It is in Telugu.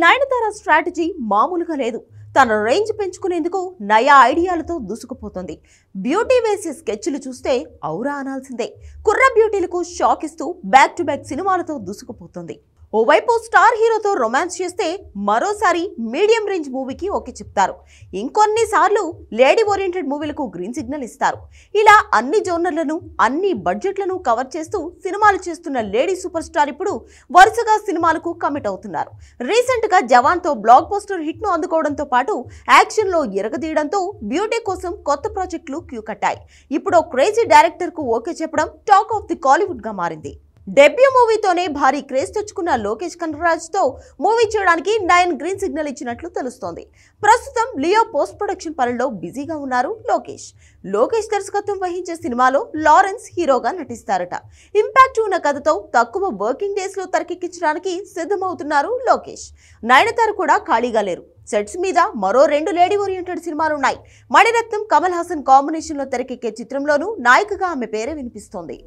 నయనతార స్ట్రాటజీ మామూలుగా లేదు తన రేంజ్ పెంచుకునేందుకు నయా ఐడియాలతో దూసుకుపోతుంది బ్యూటీ వేసే స్కెచ్లు చూస్తే ఔరా అనాల్సిందే కుర్ర బ్యూటీలకు షాక్ ఇస్తూ బ్యాక్ టు బ్యాక్ సినిమాలతో దూసుకుపోతుంది ఓవైపు స్టార్ హీరోతో రొమాన్స్ చేస్తే మరోసారి మీడియం రేంజ్ మూవీకి ఓకే చెప్తారు ఇంకొన్నిసార్లు లేడీ ఓరియంటెడ్ మూవీలకు గ్రీన్ సిగ్నల్ ఇస్తారు ఇలా అన్ని జోనర్లను అన్ని బడ్జెట్లను కవర్ చేస్తూ సినిమాలు చేస్తున్న లేడీ సూపర్ స్టార్ ఇప్పుడు వరుసగా సినిమాలకు కమిట్ అవుతున్నారు రీసెంట్గా జవాన్తో బ్లాక్ పోస్టర్ హిట్ను అందుకోవడంతో పాటు యాక్షన్లో ఎరగదీయడంతో బ్యూటీ కోసం కొత్త ప్రాజెక్టులు క్యూ కట్టాయి ఇప్పుడు క్రేజీ డైరెక్టర్కు ఓకే చెప్పడం టాక్ ఆఫ్ ది కాలీవుడ్గా మారింది డెబ్యూ మూవీతోనే భారీ క్రేజ్ తెచ్చుకున్న లోకేష్ తో మూవీ చేయడానికి నయన్ గ్రీన్ సిగ్నల్ ఇచ్చినట్లు తెలుస్తోంది ప్రస్తుతం లియో పోస్ట్ ప్రొడక్షన్ పనుల్లో బిజీగా ఉన్నారు లోకేష్ లోకేష్ దర్శకత్వం వహించే సినిమాలో లారెన్స్ హీరోగా నటిస్తారట ఇంపాక్ట్ ఉన్న కథతో తక్కువ వర్కింగ్ డేస్లో తెరకెక్కించడానికి సిద్ధమవుతున్నారు లోకేష్ నయనతారు కూడా ఖాళీగా లేరు సెట్స్ మీద మరో రెండు లేడీ ఓరియంటెడ్ సినిమాలు ఉన్నాయి మణిరత్నం కమల్ హాసన్ కాంబినేషన్లో తెరకెక్కే చిత్రంలోనూ నాయికగా ఆమె పేరే వినిపిస్తోంది